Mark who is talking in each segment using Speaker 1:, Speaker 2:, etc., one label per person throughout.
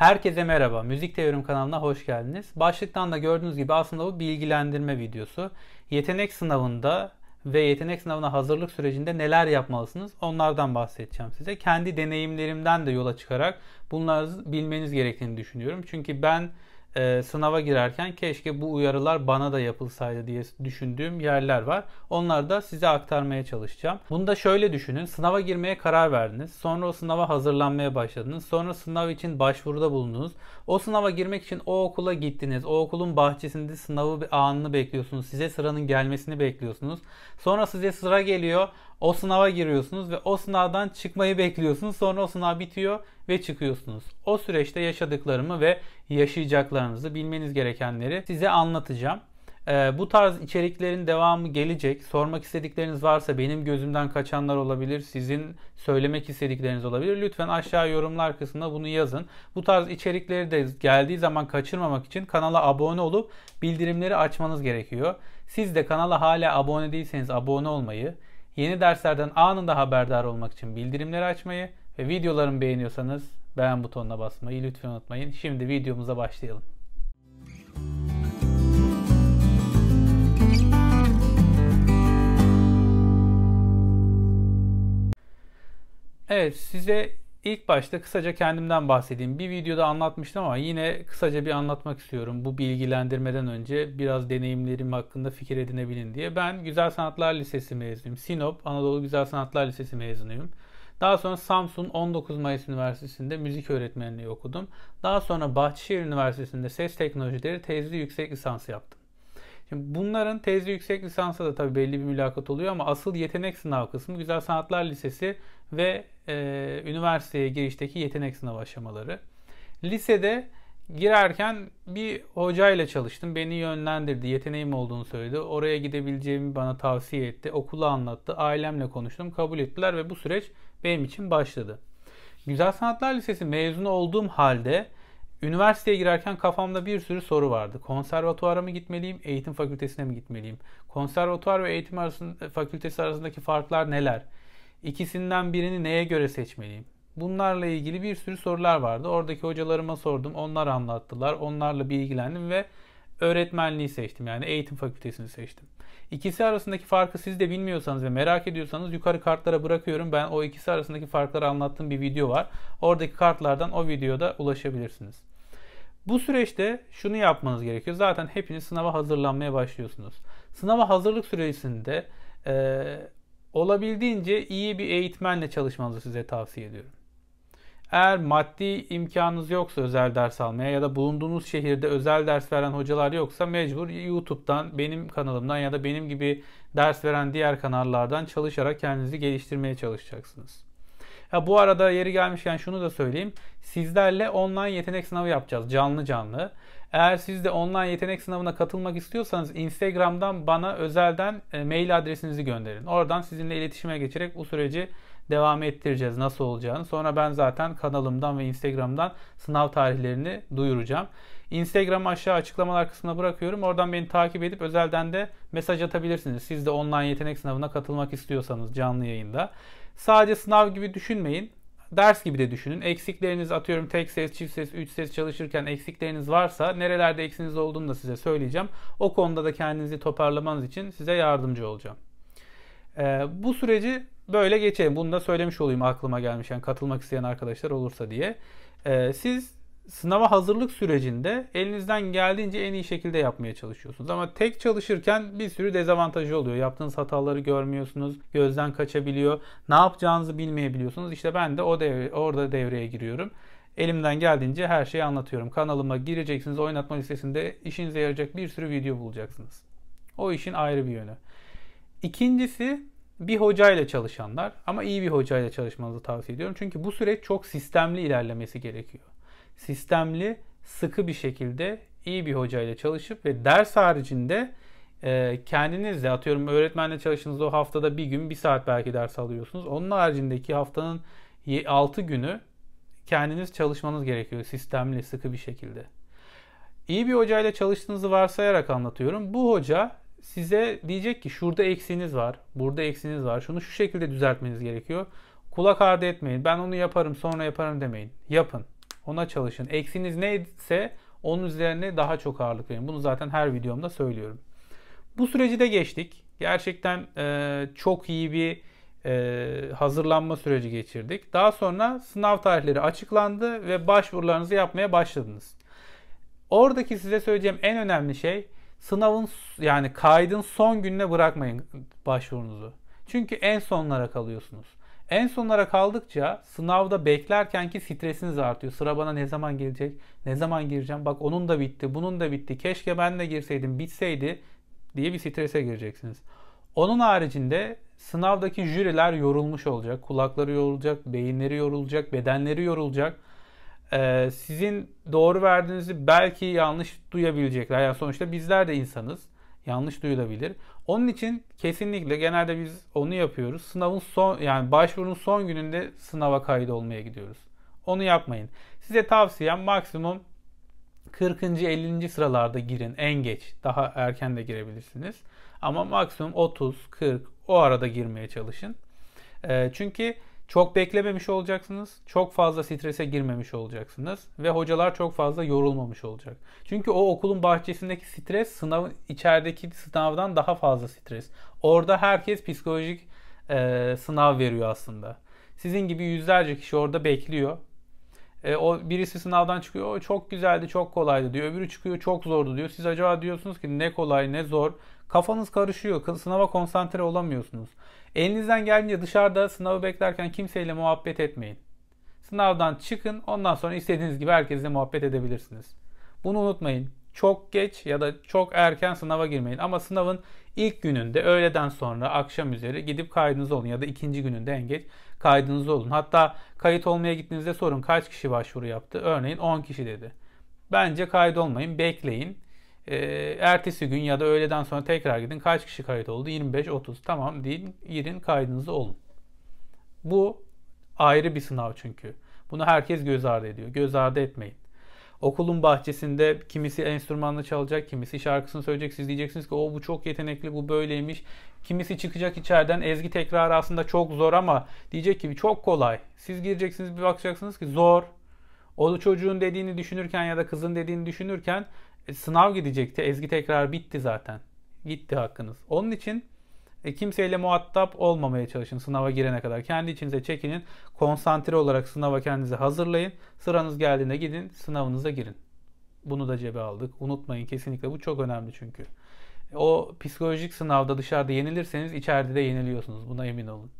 Speaker 1: Herkese merhaba. Müzik Teorim kanalına hoş geldiniz. Başlıktan da gördüğünüz gibi aslında bu bilgilendirme videosu. Yetenek sınavında ve yetenek sınavına hazırlık sürecinde neler yapmalısınız onlardan bahsedeceğim size. Kendi deneyimlerimden de yola çıkarak bunları bilmeniz gerektiğini düşünüyorum. Çünkü ben e, sınava girerken keşke bu uyarılar bana da yapılsaydı diye düşündüğüm yerler var. Onları da size aktarmaya çalışacağım. Bunu da şöyle düşünün. Sınava girmeye karar verdiniz. Sonra o sınava hazırlanmaya başladınız. Sonra sınav için başvuruda bulundunuz. O sınava girmek için o okula gittiniz. O okulun bahçesinde sınavı bir anını bekliyorsunuz. Size sıranın gelmesini bekliyorsunuz. Sonra size sıra geliyor. O sınava giriyorsunuz ve o sınavdan çıkmayı bekliyorsunuz. Sonra o sınav bitiyor ve çıkıyorsunuz. O süreçte yaşadıklarımı ve yaşayacaklarınızı bilmeniz gerekenleri size anlatacağım. Ee, bu tarz içeriklerin devamı gelecek. Sormak istedikleriniz varsa benim gözümden kaçanlar olabilir. Sizin söylemek istedikleriniz olabilir. Lütfen aşağı yorumlar kısmına bunu yazın. Bu tarz içerikleri de geldiği zaman kaçırmamak için kanala abone olup bildirimleri açmanız gerekiyor. Siz de kanala hala abone değilseniz abone olmayı, Yeni derslerden anında haberdar olmak için bildirimleri açmayı ve videolarımı beğeniyorsanız beğen butonuna basmayı lütfen unutmayın. Şimdi videomuza başlayalım. Evet size İlk başta kısaca kendimden bahsedeyim. Bir videoda anlatmıştım ama yine kısaca bir anlatmak istiyorum. Bu bilgilendirmeden önce biraz deneyimlerim hakkında fikir edinebilin diye. Ben Güzel Sanatlar Lisesi mezunuyum. Sinop Anadolu Güzel Sanatlar Lisesi mezunuyum. Daha sonra Samsun 19 Mayıs Üniversitesi'nde müzik öğretmenliği okudum. Daha sonra Bahçeşehir Üniversitesi'nde ses teknolojileri tezli yüksek Lisansı yaptım. Şimdi bunların tezli yüksek Lisansı da tabii belli bir mülakat oluyor ama asıl yetenek sınav kısmı Güzel Sanatlar Lisesi ve e, üniversiteye girişteki yetenek sınavı aşamaları. Lisede girerken bir hocayla çalıştım. Beni yönlendirdi. Yeteneğim olduğunu söyledi. Oraya gidebileceğimi bana tavsiye etti. Okulu anlattı. Ailemle konuştum. Kabul ettiler ve bu süreç benim için başladı. Güzel Sanatlar Lisesi mezunu olduğum halde üniversiteye girerken kafamda bir sürü soru vardı. Konservatuara mı gitmeliyim, eğitim fakültesine mi gitmeliyim? Konservatuvar ve eğitim arasında, fakültesi arasındaki farklar neler? İkisinden birini neye göre seçmeliyim? Bunlarla ilgili bir sürü sorular vardı. Oradaki hocalarıma sordum. Onlar anlattılar. Onlarla bir ilgilendim ve öğretmenliği seçtim. Yani eğitim fakültesini seçtim. İkisi arasındaki farkı siz de bilmiyorsanız ve merak ediyorsanız yukarı kartlara bırakıyorum. Ben o ikisi arasındaki farkları anlattığım bir video var. Oradaki kartlardan o videoda ulaşabilirsiniz. Bu süreçte şunu yapmanız gerekiyor. Zaten hepiniz sınava hazırlanmaya başlıyorsunuz. Sınava hazırlık süresinde e, olabildiğince iyi bir eğitmenle çalışmanızı size tavsiye ediyorum. Eğer maddi imkanınız yoksa özel ders almaya ya da bulunduğunuz şehirde özel ders veren hocalar yoksa mecbur YouTube'dan, benim kanalımdan ya da benim gibi ders veren diğer kanallardan çalışarak kendinizi geliştirmeye çalışacaksınız. Ha, bu arada yeri gelmişken şunu da söyleyeyim. Sizlerle online yetenek sınavı yapacağız canlı canlı. Eğer siz de online yetenek sınavına katılmak istiyorsanız Instagram'dan bana özelden e, mail adresinizi gönderin. Oradan sizinle iletişime geçerek bu süreci devam ettireceğiz nasıl olacağını. Sonra ben zaten kanalımdan ve Instagram'dan sınav tarihlerini duyuracağım. Instagram aşağı açıklamalar kısmına bırakıyorum. Oradan beni takip edip özelden de mesaj atabilirsiniz. Siz de online yetenek sınavına katılmak istiyorsanız canlı yayında. Sadece sınav gibi düşünmeyin ders gibi de düşünün. Eksikleriniz atıyorum tek ses, çift ses, üç ses çalışırken eksikleriniz varsa nerelerde eksiniz olduğunu da size söyleyeceğim. O konuda da kendinizi toparlamanız için size yardımcı olacağım. Ee, bu süreci böyle geçelim. Bunu da söylemiş olayım aklıma gelmişken yani katılmak isteyen arkadaşlar olursa diye. Ee, siz sınava hazırlık sürecinde elinizden geldiğince en iyi şekilde yapmaya çalışıyorsunuz. Ama tek çalışırken bir sürü dezavantajı oluyor. Yaptığınız hataları görmüyorsunuz, gözden kaçabiliyor, ne yapacağınızı bilmeyebiliyorsunuz. İşte ben de o devre, orada devreye giriyorum. Elimden geldiğince her şeyi anlatıyorum. Kanalıma gireceksiniz, oynatma listesinde işinize yarayacak bir sürü video bulacaksınız. O işin ayrı bir yönü. İkincisi bir hocayla çalışanlar ama iyi bir hocayla çalışmanızı tavsiye ediyorum. Çünkü bu süreç çok sistemli ilerlemesi gerekiyor sistemli, sıkı bir şekilde iyi bir hocayla çalışıp ve ders haricinde e, kendinizle atıyorum öğretmenle çalıştığınız o haftada bir gün bir saat belki ders alıyorsunuz. Onun haricindeki haftanın 6 günü kendiniz çalışmanız gerekiyor sistemli, sıkı bir şekilde. İyi bir hocayla çalıştığınızı varsayarak anlatıyorum. Bu hoca size diyecek ki şurada eksiğiniz var, burada eksiğiniz var. Şunu şu şekilde düzeltmeniz gerekiyor. Kulak ardı etmeyin. Ben onu yaparım, sonra yaparım demeyin. Yapın. Ona çalışın. Eksiniz neyse onun üzerine daha çok ağırlık verin. Bunu zaten her videomda söylüyorum. Bu süreci de geçtik. Gerçekten e, çok iyi bir e, hazırlanma süreci geçirdik. Daha sonra sınav tarihleri açıklandı ve başvurularınızı yapmaya başladınız. Oradaki size söyleyeceğim en önemli şey sınavın yani kaydın son gününe bırakmayın başvurunuzu. Çünkü en sonlara kalıyorsunuz. En sonlara kaldıkça sınavda beklerken ki stresiniz artıyor. Sıra bana ne zaman gelecek? Ne zaman gireceğim? Bak onun da bitti, bunun da bitti. Keşke ben de girseydim, bitseydi diye bir strese gireceksiniz. Onun haricinde sınavdaki jüriler yorulmuş olacak. Kulakları yorulacak, beyinleri yorulacak, bedenleri yorulacak. Ee, sizin doğru verdiğinizi belki yanlış duyabilecekler. Yani sonuçta bizler de insanız yanlış duyulabilir. Onun için kesinlikle genelde biz onu yapıyoruz. Sınavın son yani başvurunun son gününde sınava kayıt olmaya gidiyoruz. Onu yapmayın. Size tavsiyem maksimum 40. 50. sıralarda girin en geç. Daha erken de girebilirsiniz. Ama maksimum 30, 40 o arada girmeye çalışın. Ee, çünkü çok beklememiş olacaksınız. Çok fazla strese girmemiş olacaksınız. Ve hocalar çok fazla yorulmamış olacak. Çünkü o okulun bahçesindeki stres sınav içerideki sınavdan daha fazla stres. Orada herkes psikolojik e, sınav veriyor aslında. Sizin gibi yüzlerce kişi orada bekliyor. E, o birisi sınavdan çıkıyor. O çok güzeldi, çok kolaydı diyor. Öbürü çıkıyor, çok zordu diyor. Siz acaba diyorsunuz ki ne kolay, ne zor. Kafanız karışıyor. Sınava konsantre olamıyorsunuz. Elinizden geldiğince dışarıda sınavı beklerken kimseyle muhabbet etmeyin. Sınavdan çıkın ondan sonra istediğiniz gibi herkesle muhabbet edebilirsiniz. Bunu unutmayın. Çok geç ya da çok erken sınava girmeyin. Ama sınavın ilk gününde öğleden sonra akşam üzeri gidip kaydınız olun. Ya da ikinci gününde en geç kaydınız olun. Hatta kayıt olmaya gittiğinizde sorun kaç kişi başvuru yaptı. Örneğin 10 kişi dedi. Bence kaydolmayın bekleyin. Ee, ertesi gün ya da öğleden sonra tekrar gidin. Kaç kişi kayıt oldu? 25-30. Tamam deyin. Girin kaydınızı olun. Bu ayrı bir sınav çünkü. Bunu herkes göz ardı ediyor. Göz ardı etmeyin. Okulun bahçesinde kimisi enstrümanla çalacak, kimisi şarkısını söyleyecek. Siz diyeceksiniz ki o bu çok yetenekli, bu böyleymiş. Kimisi çıkacak içeriden. Ezgi tekrar aslında çok zor ama diyecek ki çok kolay. Siz gireceksiniz bir bakacaksınız ki zor. O çocuğun dediğini düşünürken ya da kızın dediğini düşünürken e, sınav gidecekti. Ezgi tekrar bitti zaten. Gitti hakkınız. Onun için e, kimseyle muhatap olmamaya çalışın sınava girene kadar. Kendi içinize çekinin. Konsantre olarak sınava kendinizi hazırlayın. Sıranız geldiğinde gidin sınavınıza girin. Bunu da cebe aldık. Unutmayın kesinlikle bu çok önemli çünkü. E, o psikolojik sınavda dışarıda yenilirseniz içeride de yeniliyorsunuz. Buna emin olun.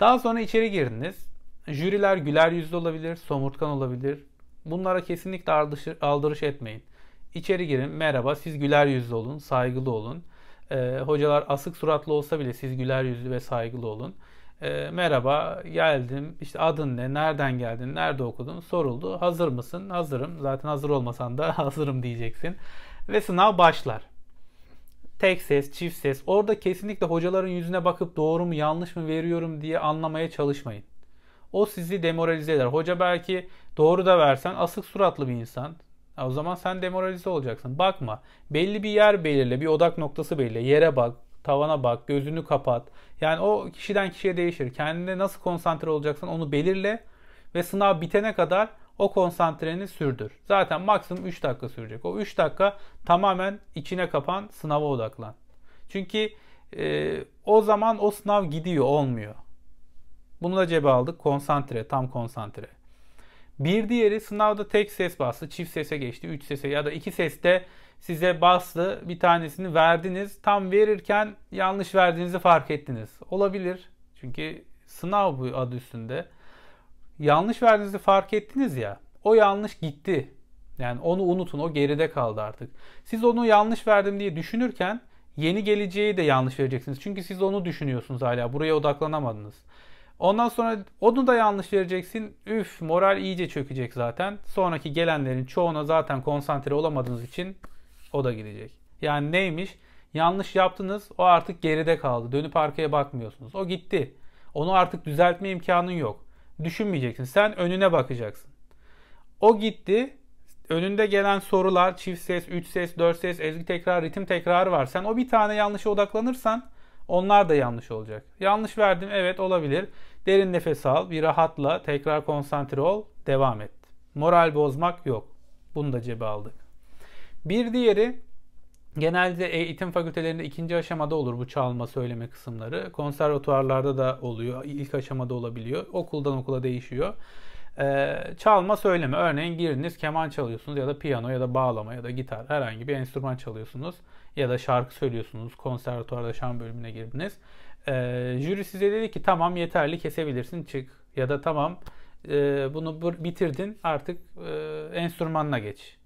Speaker 1: Daha sonra içeri girdiniz. Jüriler güler yüzlü olabilir, somurtkan olabilir. Bunlara kesinlikle aldırış, aldırış etmeyin. İçeri girin, merhaba, siz güler yüzlü olun, saygılı olun. E, hocalar asık suratlı olsa bile siz güler yüzlü ve saygılı olun. E, merhaba, geldim, İşte adın ne, nereden geldin, nerede okudun soruldu. Hazır mısın? Hazırım. Zaten hazır olmasan da hazırım diyeceksin. Ve sınav başlar tek ses, çift ses. Orada kesinlikle hocaların yüzüne bakıp doğru mu yanlış mı veriyorum diye anlamaya çalışmayın. O sizi demoralize eder. Hoca belki doğru da versen asık suratlı bir insan. O zaman sen demoralize olacaksın. Bakma. Belli bir yer belirle. Bir odak noktası belirle. Yere bak. Tavana bak. Gözünü kapat. Yani o kişiden kişiye değişir. Kendine nasıl konsantre olacaksın onu belirle. Ve sınav bitene kadar o konsantreni sürdür. Zaten maksimum 3 dakika sürecek. O 3 dakika tamamen içine kapan sınava odaklan. Çünkü e, o zaman o sınav gidiyor olmuyor. Bunu da cebe aldık. Konsantre, tam konsantre. Bir diğeri sınavda tek ses bastı, çift sese geçti, üç sese ya da iki seste size bastı bir tanesini verdiniz. Tam verirken yanlış verdiğinizi fark ettiniz. Olabilir. Çünkü sınav bu adı üstünde. Yanlış verdiğinizi fark ettiniz ya. O yanlış gitti. Yani onu unutun. O geride kaldı artık. Siz onu yanlış verdim diye düşünürken yeni geleceği de yanlış vereceksiniz. Çünkü siz onu düşünüyorsunuz hala. Buraya odaklanamadınız. Ondan sonra onu da yanlış vereceksin. Üf moral iyice çökecek zaten. Sonraki gelenlerin çoğuna zaten konsantre olamadığınız için o da gidecek. Yani neymiş? Yanlış yaptınız o artık geride kaldı. Dönüp arkaya bakmıyorsunuz. O gitti. Onu artık düzeltme imkanın yok. Düşünmeyeceksin. Sen önüne bakacaksın. O gitti. Önünde gelen sorular, çift ses, üç ses, dört ses, ezgi tekrar, ritim tekrarı var. Sen o bir tane yanlışa odaklanırsan onlar da yanlış olacak. Yanlış verdim evet olabilir. Derin nefes al, bir rahatla, tekrar konsantre ol, devam et. Moral bozmak yok. Bunu da cebe aldık. Bir diğeri genelde eğitim fakültelerinde ikinci aşamada olur bu çalma söyleme kısımları. Konservatuarlarda da oluyor. İlk aşamada olabiliyor. Okuldan okula değişiyor. Ee, çalma söyleme. Örneğin giriniz keman çalıyorsunuz ya da piyano ya da bağlama ya da gitar herhangi bir enstrüman çalıyorsunuz ya da şarkı söylüyorsunuz, konservatuvarda şan bölümüne girdiniz. E, jüri size dedi ki tamam yeterli kesebilirsin çık ya da tamam e, bunu bitirdin artık e, enstrümanla geç.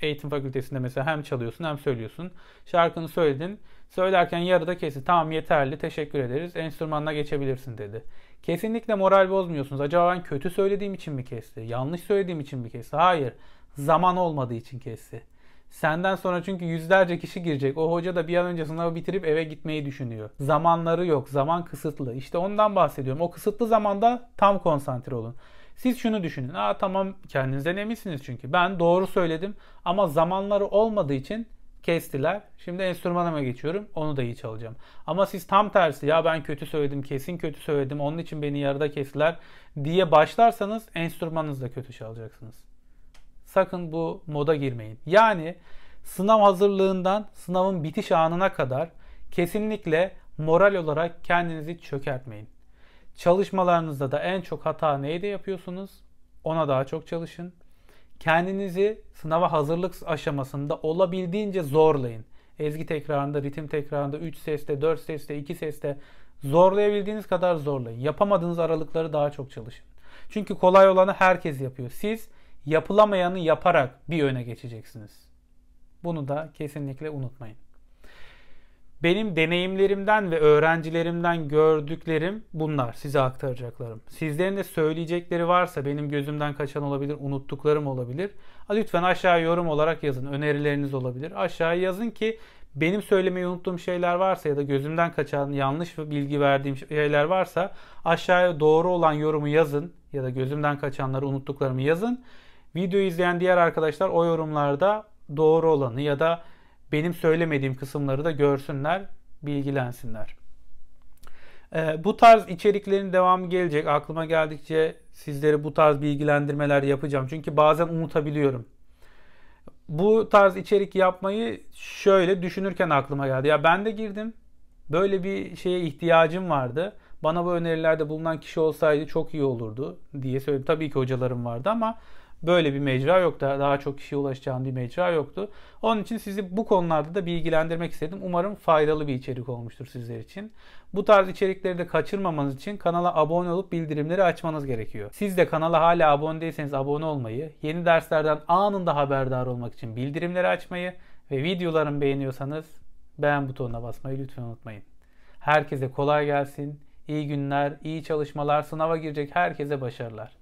Speaker 1: Eğitim fakültesinde mesela hem çalıyorsun hem söylüyorsun. Şarkını söyledin. Söylerken yarıda kesin. Tamam yeterli teşekkür ederiz. Enstrümanla geçebilirsin dedi. Kesinlikle moral bozmuyorsunuz. Acaba ben kötü söylediğim için mi kesti? Yanlış söylediğim için mi kesti? Hayır. Zaman olmadığı için kesti. Senden sonra çünkü yüzlerce kişi girecek. O hoca da bir an önce sınavı bitirip eve gitmeyi düşünüyor. Zamanları yok. Zaman kısıtlı. İşte ondan bahsediyorum. O kısıtlı zamanda tam konsantre olun. Siz şunu düşünün. Aa tamam kendinizden eminsiniz çünkü. Ben doğru söyledim ama zamanları olmadığı için kestiler. Şimdi enstrümanıma geçiyorum. Onu da iyi çalacağım. Ama siz tam tersi ya ben kötü söyledim, kesin kötü söyledim. Onun için beni yarıda kestiler diye başlarsanız enstrümanınızı da kötü çalacaksınız. Sakın bu moda girmeyin. Yani sınav hazırlığından sınavın bitiş anına kadar kesinlikle moral olarak kendinizi çökertmeyin. Çalışmalarınızda da en çok hata neyde yapıyorsunuz? Ona daha çok çalışın. Kendinizi sınava hazırlık aşamasında olabildiğince zorlayın. Ezgi tekrarında, ritim tekrarında, 3 seste, 4 seste, 2 seste zorlayabildiğiniz kadar zorlayın. Yapamadığınız aralıkları daha çok çalışın. Çünkü kolay olanı herkes yapıyor. Siz yapılamayanı yaparak bir öne geçeceksiniz. Bunu da kesinlikle unutmayın. Benim deneyimlerimden ve öğrencilerimden gördüklerim bunlar size aktaracaklarım. Sizlerin de söyleyecekleri varsa benim gözümden kaçan olabilir, unuttuklarım olabilir. Lütfen aşağı yorum olarak yazın. Önerileriniz olabilir. Aşağı yazın ki benim söylemeyi unuttuğum şeyler varsa ya da gözümden kaçan yanlış bilgi verdiğim şeyler varsa aşağıya doğru olan yorumu yazın ya da gözümden kaçanları unuttuklarımı yazın Videoyu izleyen diğer arkadaşlar o yorumlarda doğru olanı ya da benim söylemediğim kısımları da görsünler, bilgilensinler. Ee, bu tarz içeriklerin devamı gelecek. Aklıma geldikçe sizlere bu tarz bilgilendirmeler yapacağım. Çünkü bazen unutabiliyorum. Bu tarz içerik yapmayı şöyle düşünürken aklıma geldi. Ya ben de girdim. Böyle bir şeye ihtiyacım vardı. Bana bu önerilerde bulunan kişi olsaydı çok iyi olurdu diye söyledim. Tabii ki hocalarım vardı ama böyle bir mecra yoktu. Daha çok kişiye ulaşacağın bir mecra yoktu. Onun için sizi bu konularda da bilgilendirmek istedim. Umarım faydalı bir içerik olmuştur sizler için. Bu tarz içerikleri de kaçırmamanız için kanala abone olup bildirimleri açmanız gerekiyor. Siz de kanala hala abone değilseniz abone olmayı, yeni derslerden anında haberdar olmak için bildirimleri açmayı ve videolarımı beğeniyorsanız beğen butonuna basmayı lütfen unutmayın. Herkese kolay gelsin, iyi günler, iyi çalışmalar, sınava girecek herkese başarılar.